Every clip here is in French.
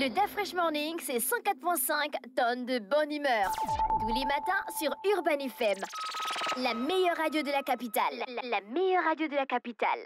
Le Fresh Morning, c'est 104.5 tonnes de bonne humeur. Tous les matins sur Urban FM. La meilleure radio de la capitale. La, meilleure radio de la capitale.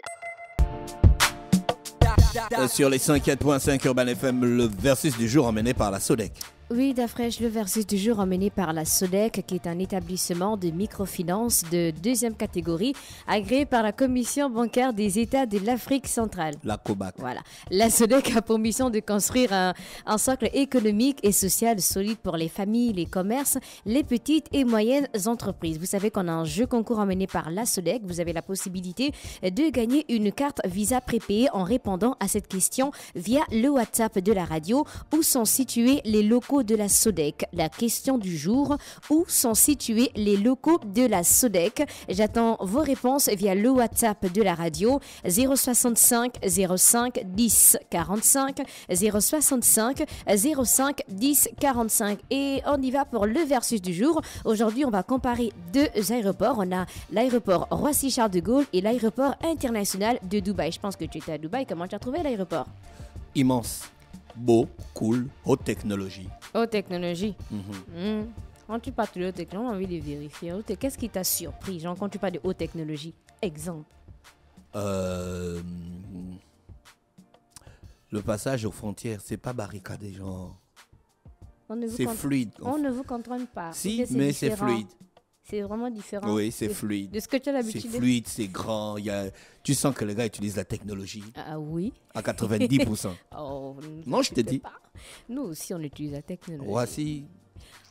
Euh, sur les 104.5 Urban FM, le versus du jour emmené par la Sodec. Oui, d'affrèche, le verset du jour emmené par la SODEC, qui est un établissement de microfinance de deuxième catégorie, agréé par la Commission bancaire des États de l'Afrique centrale. La COBAC. Voilà. La SODEC a pour mission de construire un, un socle économique et social solide pour les familles, les commerces, les petites et moyennes entreprises. Vous savez qu'on a un jeu concours emmené par la SODEC. Vous avez la possibilité de gagner une carte Visa prépayée en répondant à cette question via le WhatsApp de la radio où sont situés les locaux de la SODEC. La question du jour, où sont situés les locaux de la SODEC J'attends vos réponses via le WhatsApp de la radio 065 05 10 45 065 05 10 45. Et on y va pour le versus du jour. Aujourd'hui, on va comparer deux aéroports. On a l'aéroport Roissy-Charles de Gaulle et l'aéroport international de Dubaï. Je pense que tu étais à Dubaï. Comment tu as trouvé l'aéroport Immense beau, cool, haute technologie. Haute technologie. Mhm. Hmm. Quand tu parles de haute technologie, on a envie de vérifier. Qu'est-ce qui t'a surpris, genre, quand tu parles de haute technologie Exemple. Euh, le passage aux frontières, c'est pas barricadé, genre. C'est fluide. On, ne vous contrôle pas. Si, mais c'est fluide c'est vraiment différent. Oui, c'est fluide. De ce que tu as l'habitude. C'est fluide, c'est grand. Y a... Tu sens que les gars utilisent la technologie. Ah, ah oui. À 90%. moi non, je te dis. Nous aussi, on utilise la technologie. Roissy.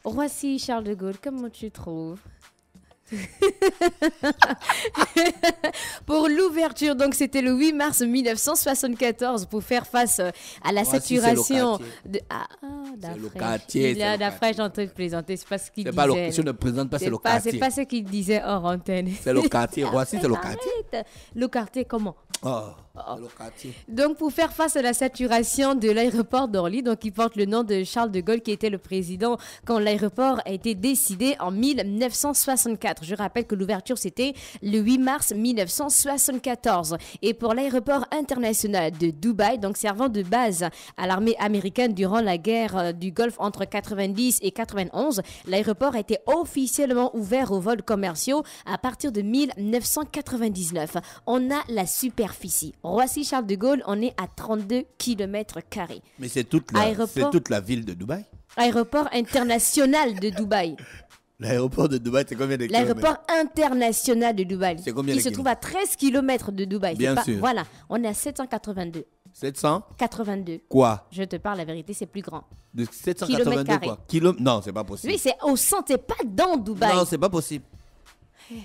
Roissy, Charles de Gaulle, comment tu trouves pour l'ouverture. Donc c'était le 8 mars 1974 pour faire face euh, à la saturation de ah, ah le quartier. Il d'après j'entends présenter. c'est pas ce qu'il disait. ne présente pas c'est le quartier. C'est pas ce qu'il disait hors antenne. C'est le quartier, voici c'est le quartier. Le quartier comment oh. Ah. Donc, pour faire face à la saturation de l'aéroport d'Orly, donc qui porte le nom de Charles de Gaulle, qui était le président quand l'aéroport a été décidé en 1964. Je rappelle que l'ouverture, c'était le 8 mars 1974. Et pour l'aéroport international de Dubaï, donc servant de base à l'armée américaine durant la guerre euh, du Golfe entre 90 et 91, l'aéroport a été officiellement ouvert aux vols commerciaux à partir de 1999. On a la superficie Roissy-Charles de Gaulle, on est à 32 km. Mais c'est toute, la, toute la ville de Dubaï Aéroport international de Dubaï. L'aéroport de Dubaï, c'est combien de kilomètres L'aéroport international de Dubaï. C'est combien de se trouve à 13 km de Dubaï. Bien sûr. Voilà, on est à 782. 782. Quoi Je te parle la vérité, c'est plus grand. De 782 quoi Non, c'est pas possible. Oui, c'est au centre, c'est pas dans Dubaï. Non, c'est pas possible. Eh.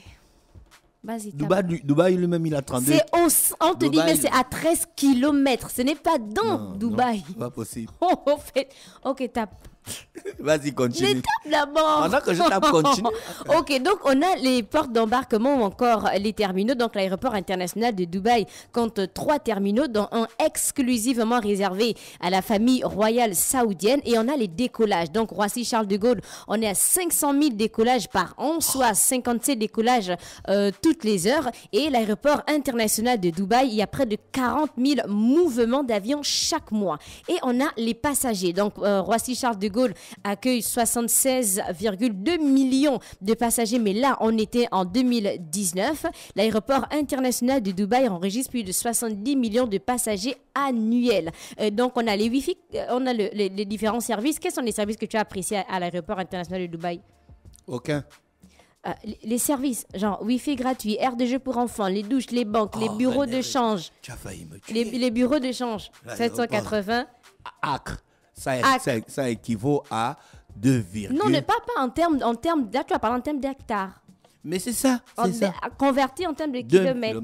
Dubaï, Dubaï lui-même, il a 32. On, on te dit, mais c'est à 13 km. Ce n'est pas dans Dubaï. pas possible. en fait, ok, tape. Vas-y, continue. Les d'abord. que je ok, donc on a les portes d'embarquement ou encore les terminaux. Donc l'aéroport international de Dubaï compte trois terminaux, dont un exclusivement réservé à la famille royale saoudienne. Et on a les décollages. Donc Roissy-Charles de Gaulle, on est à 500 000 décollages par an, soit 57 décollages euh, toutes les heures. Et l'aéroport international de Dubaï, il y a près de 40 000 mouvements d'avions chaque mois. Et on a les passagers. Donc euh, Roissy-Charles de Gaulle, accueille 76,2 millions de passagers, mais là, on était en 2019. L'aéroport international de Dubaï enregistre plus de 70 millions de passagers annuels. Euh, donc, on a les wi euh, on a les, différents services. Quels sont les services que tu as appréciés à, l'aéroport international de Dubaï Aucun. Euh, les services, genre Wi-Fi gratuit, aire de jeu pour enfants, les douches, les banques, les oh, bureaux de change. Les, bureaux de change, 780. Acre. Ah, ça, équivaut à 2, Non, ne parle pas en termes, en termes, là tu en termes d'hectares. Mais c'est ça, oh, Converti en termes de kilomètres.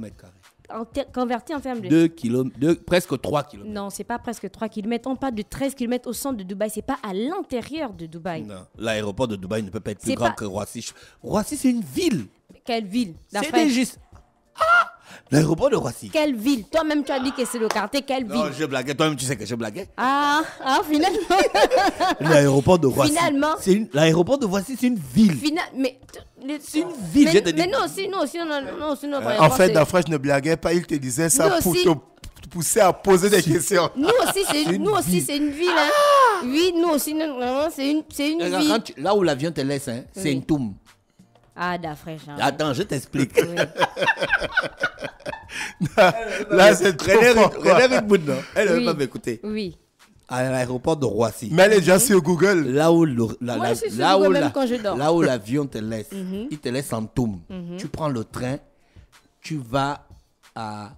En converti en termes de... 2 km presque 3 km. Non, c'est pas presque 3 km. On parle de 13 km au centre de Dubaï. C'est pas à l'intérieur de Dubaï. Non, l'aéroport de Dubaï ne peut pas être plus grand que Roissy. Roissy, c'est une ville. Quelle ville C'est juste L'aéroport de Roissy. Quelle ville Toi-même, tu as dit que c'est le quartier. Quelle ville Non, je blaguais. Toi-même, tu sais que je blaguais. Ah, ah finalement. l'aéroport de Roissy. Finalement. Une... L'aéroport de Roissy, c'est une ville. Finalement, Mais. C'est une ville, mais, non, aussi non, sinon, sinon, non, sinon, euh, En fait, Dafresh ne blaguait pas, il te disait ça pour te pousser à poser des questions. Nous aussi, c'est une, une ville. Hein. oui, nous aussi, non, c'est une, une ville. là où l'avion te laisse, hein, c'est une tombe. Ah, Dafresh. Hein. Attends, je t'explique. Là, c'est trop René, Elle ne oui. pas m'écouter. Oui. À l'aéroport de Roissy. Mais elle est déjà sur Google. Là où la, là, où quand je dors. là où l'avion te laisse, mhm. il te laisse en tombe mhm. Tu prends le train, tu vas à,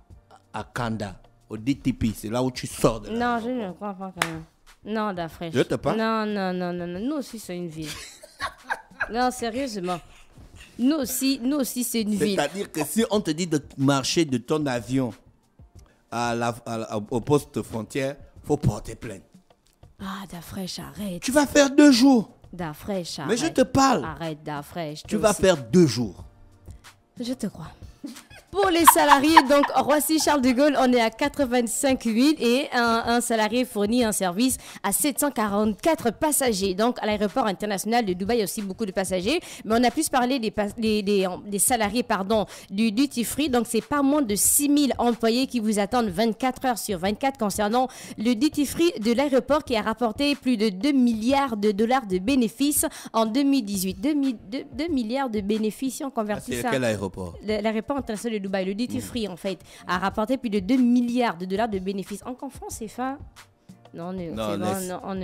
à Kanda, au DTP. C'est là où tu sors de Non, je ne crois pas quand même. Non, d'Afrique. Je te parle. non, non, non, non. Nous aussi, c'est une ville. non, sérieusement. Nous aussi, c'est une ville. C'est-à-dire que si on te dit de marcher de ton avion à la, au poste frontière, faut porter plainte. Ah, Dafresh, arrête. Tu vas faire deux jours. Dafresh, arrête. Mais je te parle. Arrête, Tu vas faire deux jours. Je te crois. Pour les salariés, donc Roissy-Charles de Gaulle, on est à 85 000 et un, salarié fournit un service à 744 passagers. Donc à l'aéroport international de Dubaï, il y a aussi beaucoup de passagers. Mais on a plus parlé des, des, salariés pardon, du duty free. Donc c'est pas moins de 6 000 employés qui vous attendent 24 heures sur 24 concernant le duty free de l'aéroport qui a rapporté plus de 2 milliards de dollars de bénéfices en 2018. 2, milliards de bénéfices en ah, ça. C'est quel aéroport L'aéroport international de le duty mm. free en fait, a rapporté plus de 2 milliards de dollars de bénéfices. En qu'en France, fin non, non, non, on,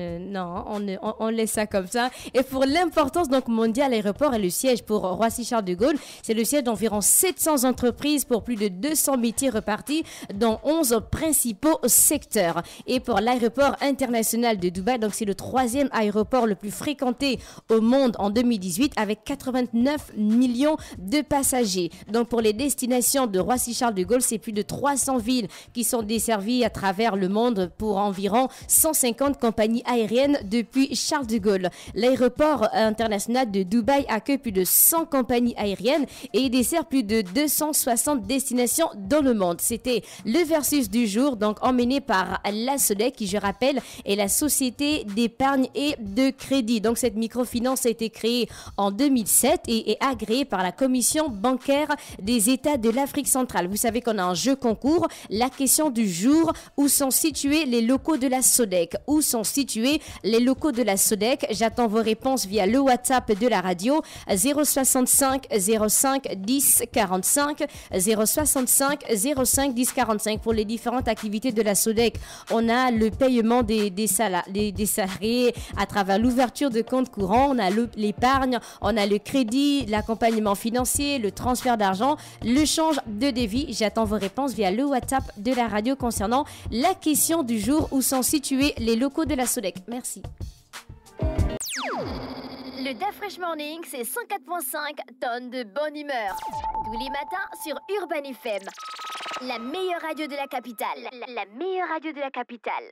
non, on, laisse ça comme ça. Et pour l'importance donc mondiale, l'aéroport est le siège pour Roissy-Charles de Gaulle. C'est le siège d'environ 700 entreprises pour plus de 200 métiers repartis dans 11 principaux secteurs. Et pour l'aéroport international de Dubaï, donc c'est le troisième aéroport le plus fréquenté au monde en 2018 avec 89 millions de passagers. Donc pour les destinations de Roissy-Charles de Gaulle, c'est plus de 300 villes qui sont desservies à travers le monde pour environ 150 compagnies aériennes depuis Charles de Gaulle. L'aéroport international de Dubaï accueille plus de 100 compagnies aériennes et dessert plus de 260 destinations dans le monde. C'était le versus du jour, donc emmené par la Sodec qui je rappelle est la Société d'épargne et de crédit. Donc cette microfinance a été créée en 2007 et est agréée par la Commission bancaire des États de l'Afrique centrale. Vous savez qu'on a un jeu concours. La question du jour, où sont situés les locaux de la SODEC. Où sont situés les locaux de la SODEC J'attends vos réponses via le WhatsApp de la radio 065 05 10 45 065 05 10 45 pour les différentes activités de la SODEC. On a le paiement des, des, salariés, des salariés à travers l'ouverture de comptes courant, on a l'épargne, on a le crédit, l'accompagnement financier, le transfert d'argent, le change de débit. J'attends vos réponses via le WhatsApp de la radio concernant la question du jour où sont situés tuer les locaux de la SODEC. Merci. Le DAFresh Morning, c'est 104.5 tonnes de bonne humeur. Tous les matins sur Urban FM. La meilleure radio de la capitale. La meilleure radio de la capitale.